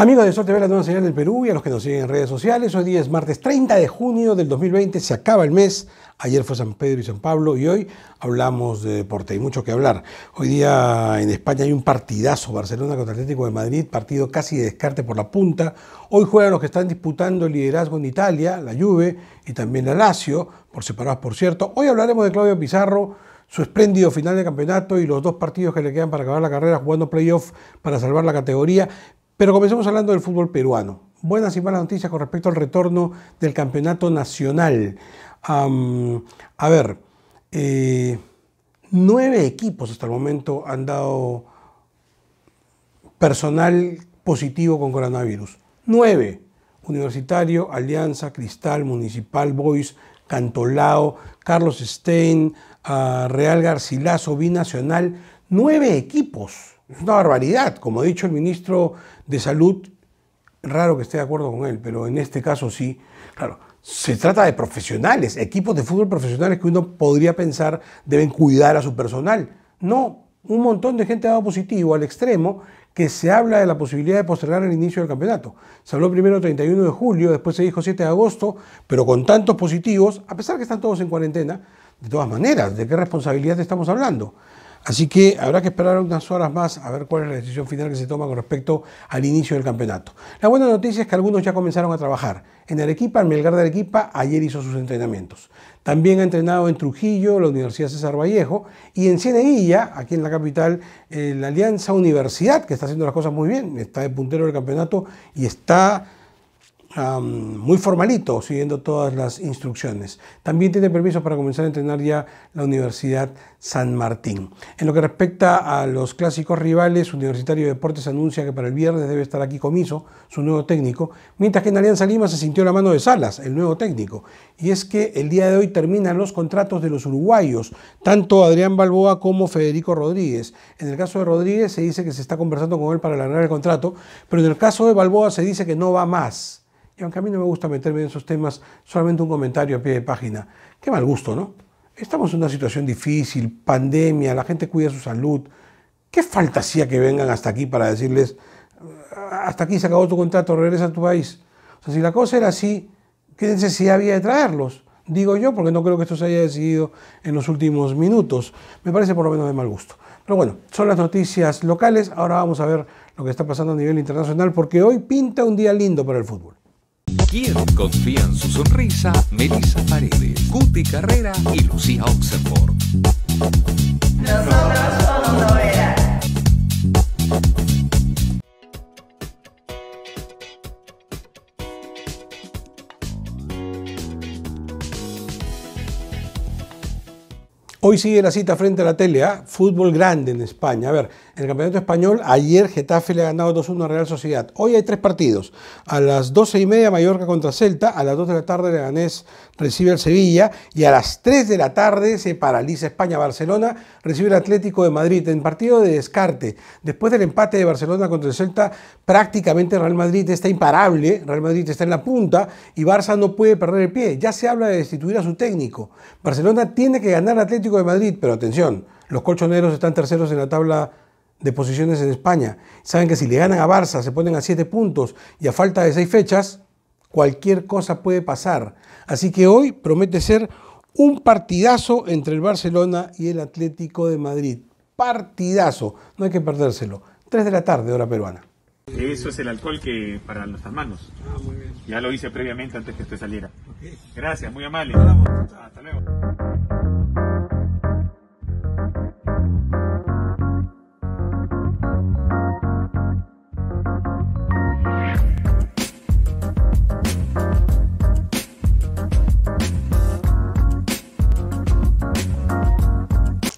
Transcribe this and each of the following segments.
Amigos de Sol TV, la nueva señal del Perú y a los que nos siguen en redes sociales, hoy día es martes 30 de junio del 2020, se acaba el mes, ayer fue San Pedro y San Pablo y hoy hablamos de deporte, hay mucho que hablar. Hoy día en España hay un partidazo, Barcelona contra Atlético de Madrid, partido casi de descarte por la punta. Hoy juegan los que están disputando el liderazgo en Italia, la Juve y también la Lazio, por separados por cierto. Hoy hablaremos de Claudio Pizarro, su espléndido final de campeonato y los dos partidos que le quedan para acabar la carrera jugando playoff para salvar la categoría. Pero comencemos hablando del fútbol peruano. Buenas y malas noticias con respecto al retorno del campeonato nacional. a ver, eh, nueve equipos hasta el momento han dado personal positivo con coronavirus. Nueve. Universitario, Alianza, Cristal, Municipal, Boys, Cantolao, Carlos Stein, ah, Real Garcilaso, Binacional. Nueve equipos. Es una barbaridad. Como ha dicho el ministro de salud, raro que esté de acuerdo con él, pero en este caso sí, claro. Se trata de profesionales, equipos de fútbol profesionales que uno podría pensar deben cuidar a su personal. No, un montón de gente ha dado positivo al extremo que se habla de la posibilidad de postergar el inicio del campeonato. Se habló primero 31 de julio, después se dijo 7 de agosto, pero con tantos positivos, a pesar que están todos en cuarentena, de todas maneras, ¿de qué responsabilidad estamos hablando? Así que habrá que esperar unas horas más a ver cuál es la decisión final que se toma con respecto al inicio del campeonato. La buena noticia es que algunos ya comenzaron a trabajar. En Arequipa, en Melgar de Arequipa ayer hizo sus entrenamientos. También ha entrenado en Trujillo, la Universidad César Vallejo, y en Cieneguilla, aquí en la capital, eh, la Alianza Universidad, que está haciendo las cosas muy bien, está de puntero del campeonato y está muy formalito, siguiendo todas las instrucciones. También tiene permiso para comenzar a entrenar ya la Universidad San Martín. En lo que respecta a los clásicos rivales, Universitario de Deportes anuncia que para el viernes debe estar aquí Comiso, su nuevo técnico, mientras que en Alianza Lima se sintió la mano de Salas, el nuevo técnico. Y es que el día de hoy terminan los contratos de los uruguayos, tanto Adrián Balboa como Federico Rodríguez. En el caso de Rodríguez se dice que se está conversando con él para alargar el contrato, pero en el caso de Balboa se dice que no va más y aunque a mí no me gusta meterme en esos temas, solamente un comentario a pie de página. Qué mal gusto, ¿no? Estamos en una situación difícil, pandemia, la gente cuida su salud. ¿Qué falta hacía que vengan hasta aquí para decirles, ah, hasta aquí se acabó tu contrato, regresa a tu país? O sea, si la cosa era así, ¿qué necesidad había de traerlos? Digo yo, porque no creo que esto se haya decidido en los últimos minutos. Me parece por lo menos de mal gusto. Pero bueno, son las noticias locales. Ahora vamos a ver lo que está pasando a nivel internacional, porque hoy pinta un día lindo para el fútbol. ¿Quién confía en su sonrisa? Melissa Paredes, Cuti Carrera y Lucía Oxenford. Nosotros somos Hoy sigue la cita frente a la tele, a ¿ah? fútbol grande en España. A ver, en el Campeonato Español, ayer Getafe le ha ganado 2-1 a Real Sociedad. Hoy hay tres partidos. A las 12 y media Mallorca contra Celta, a las 2 de la tarde Leganés recibe al Sevilla y a las 3 de la tarde se paraliza España-Barcelona, recibe al Atlético de Madrid en partido de descarte. Después del empate de Barcelona contra el Celta, prácticamente Real Madrid está imparable, Real Madrid está en la punta y Barça no puede perder el pie. Ya se habla de destituir a su técnico. Barcelona tiene que ganar al Atlético de Madrid, pero atención, los colchoneros están terceros en la tabla de posiciones en España. Saben que si le ganan a Barça se ponen a 7 puntos y a falta de 6 fechas, cualquier cosa puede pasar. Así que hoy promete ser un partidazo entre el Barcelona y el Atlético de Madrid. Partidazo, no hay que perdérselo. 3 de la tarde, hora peruana. Eso es el alcohol que para nuestras manos. Ah, ya lo hice previamente antes que usted saliera. Gracias, muy amable. Hasta luego.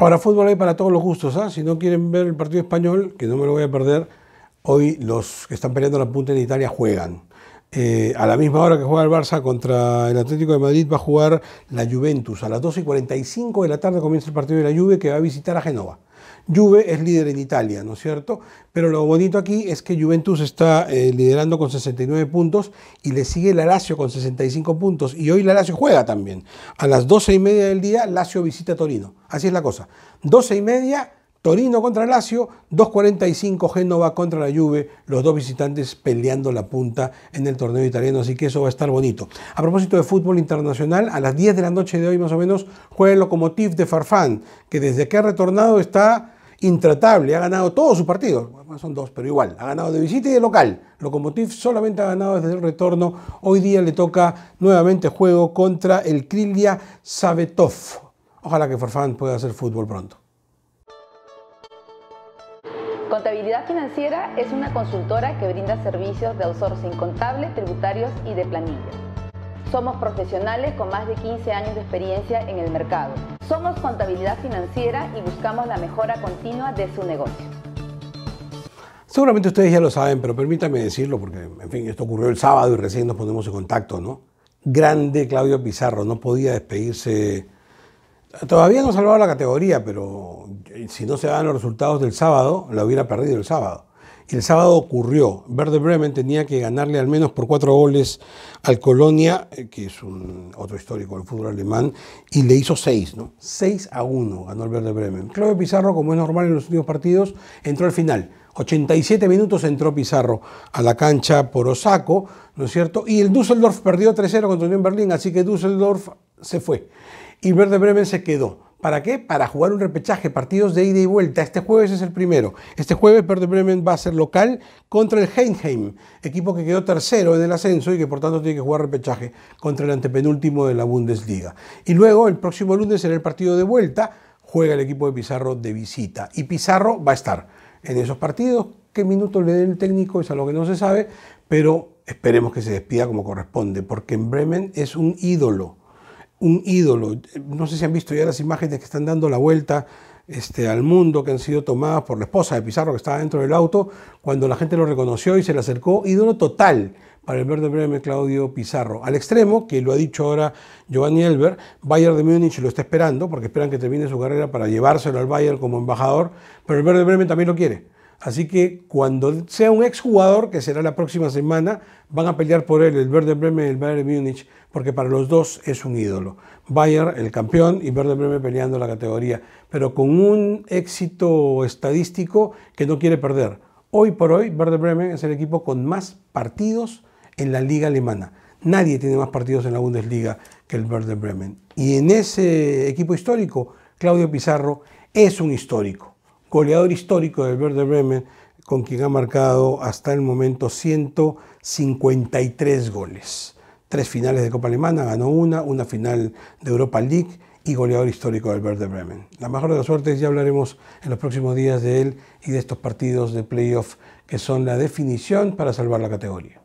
Ahora, fútbol hay para todos los gustos. ¿ah? Si no quieren ver el partido español, que no me lo voy a perder, hoy los que están peleando la punta en Italia juegan. Eh, a la misma hora que juega el Barça contra el Atlético de Madrid va a jugar la Juventus. A las 12 y 45 de la tarde comienza el partido de la Juve que va a visitar a Genova. Juve es líder en Italia, ¿no es cierto? Pero lo bonito aquí es que Juventus está eh, liderando con 69 puntos y le sigue la Lazio con 65 puntos. Y hoy la Lazio juega también. A las 12 y media del día, Lazio visita Torino. Así es la cosa. 12 y media, Torino contra Lazio, 2.45 Génova contra la Juve, los dos visitantes peleando la punta en el torneo italiano, así que eso va a estar bonito. A propósito de fútbol internacional, a las 10 de la noche de hoy más o menos juega el Locomotiv de Farfán, que desde que ha retornado está intratable, ha ganado todos sus partidos, son dos, pero igual, ha ganado de visita y de local. Locomotiv solamente ha ganado desde el retorno, hoy día le toca nuevamente juego contra el Krilia Savetov. Ojalá que Farfán pueda hacer fútbol pronto. Contabilidad Financiera es una consultora que brinda servicios de outsourcing contable, tributarios y de planilla. Somos profesionales con más de 15 años de experiencia en el mercado. Somos Contabilidad Financiera y buscamos la mejora continua de su negocio. Seguramente ustedes ya lo saben, pero permítanme decirlo porque, en fin, esto ocurrió el sábado y recién nos ponemos en contacto, ¿no? Grande Claudio Pizarro, no podía despedirse Todavía no salvaba la categoría, pero eh, si no se dan los resultados del sábado, la hubiera perdido el sábado. Y El sábado ocurrió. Verde Bremen tenía que ganarle al menos por cuatro goles al Colonia, eh, que es un otro histórico del fútbol alemán, y le hizo seis, ¿no? Seis a uno ganó el Verde Bremen. Claudio Pizarro, como es normal en los últimos partidos, entró al final. 87 minutos entró Pizarro a la cancha por Osaco, ¿no es cierto? Y el Düsseldorf perdió 3-0 contra New Berlín, así que Düsseldorf se fue y Verde Bremen se quedó. ¿Para qué? Para jugar un repechaje, partidos de ida y vuelta. Este jueves es el primero. Este jueves Verde Bremen va a ser local contra el Heinheim, equipo que quedó tercero en el ascenso y que por tanto tiene que jugar repechaje contra el antepenúltimo de la Bundesliga. Y luego el próximo lunes en el partido de vuelta juega el equipo de Pizarro de visita. Y Pizarro va a estar en esos partidos. ¿Qué minutos le dé el técnico? Es algo que no se sabe, pero esperemos que se despida como corresponde, porque en Bremen es un ídolo un ídolo. No sé si han visto ya las imágenes que están dando la vuelta este, al mundo, que han sido tomadas por la esposa de Pizarro que estaba dentro del auto, cuando la gente lo reconoció y se le acercó, ídolo total para el verde Bremen, Claudio Pizarro. Al extremo, que lo ha dicho ahora Giovanni Elber, Bayern de Múnich lo está esperando, porque esperan que termine su carrera para llevárselo al Bayern como embajador, pero el verde Bremen también lo quiere Así que cuando sea un exjugador, que será la próxima semana, van a pelear por él el Verde Bremen y el Bayern Múnich, porque para los dos es un ídolo. Bayern el campeón y Verde Bremen peleando la categoría, pero con un éxito estadístico que no quiere perder. Hoy por hoy, Verde Bremen es el equipo con más partidos en la liga alemana. Nadie tiene más partidos en la Bundesliga que el Werder Bremen. Y en ese equipo histórico, Claudio Pizarro es un histórico goleador histórico del Verde Bremen, con quien ha marcado hasta el momento 153 goles. Tres finales de Copa Alemana, ganó una, una final de Europa League y goleador histórico del Verde Bremen. La mejor de las suertes, ya hablaremos en los próximos días de él y de estos partidos de playoff que son la definición para salvar la categoría.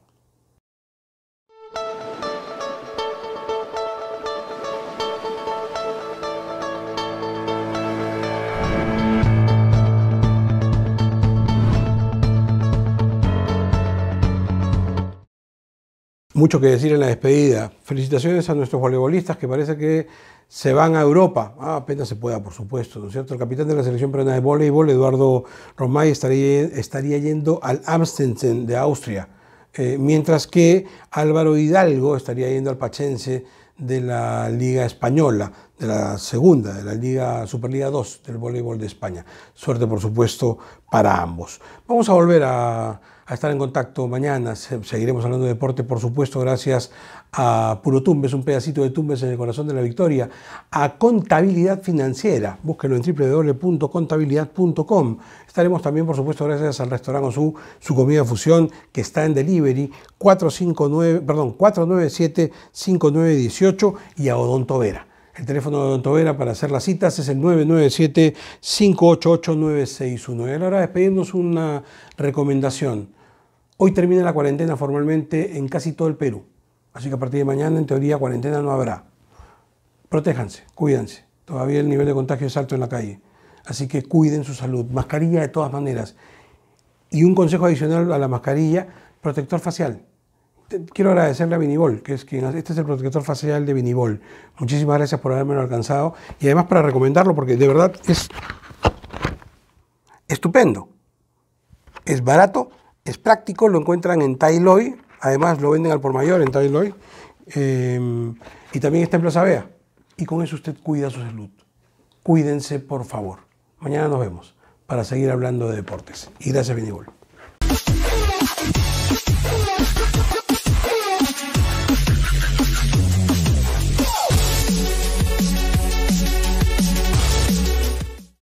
mucho que decir en la despedida. Felicitaciones a nuestros voleibolistas que parece que se van a Europa. Ah, apenas se pueda, por supuesto, El capitán de la selección peruana de voleibol, Eduardo Romay, estaría, estaría yendo al Amstensen de Austria, eh, mientras que Álvaro Hidalgo estaría yendo al Pachense de la Liga Española, de la segunda, de la Liga Superliga 2 del voleibol de España. Suerte, por supuesto, para ambos. Vamos a volver a a estar en contacto mañana. Seguiremos hablando de deporte, por supuesto, gracias a Puro Tumbes, un pedacito de Tumbes en el corazón de la victoria, a Contabilidad Financiera, búsquenlo en www.contabilidad.com. Estaremos también, por supuesto, gracias al restaurante OZU, su comida fusión, que está en delivery perdón, 497-5918 y a Odonto Vera. El teléfono de Tobera para hacer las citas es el 997-588-961. Y ahora una recomendación. Hoy termina la cuarentena formalmente en casi todo el Perú. Así que a partir de mañana, en teoría, cuarentena no habrá. Protéjanse, cuídense. Todavía el nivel de contagio es alto en la calle. Así que cuiden su salud. Mascarilla de todas maneras. Y un consejo adicional a la mascarilla, protector facial quiero agradecerle a Vinibol, que es quien este es el protector facial de Vinibol. Muchísimas gracias por haberme alcanzado y además para recomendarlo porque de verdad es estupendo. Es barato, es práctico, lo encuentran en Tailoy, además lo venden al por mayor en Tailoy em, y también está en Plaza Vea. Y con eso usted cuida su salud. Cuídense, por favor. Mañana nos vemos para seguir hablando de deportes. Y gracias, Vinibol.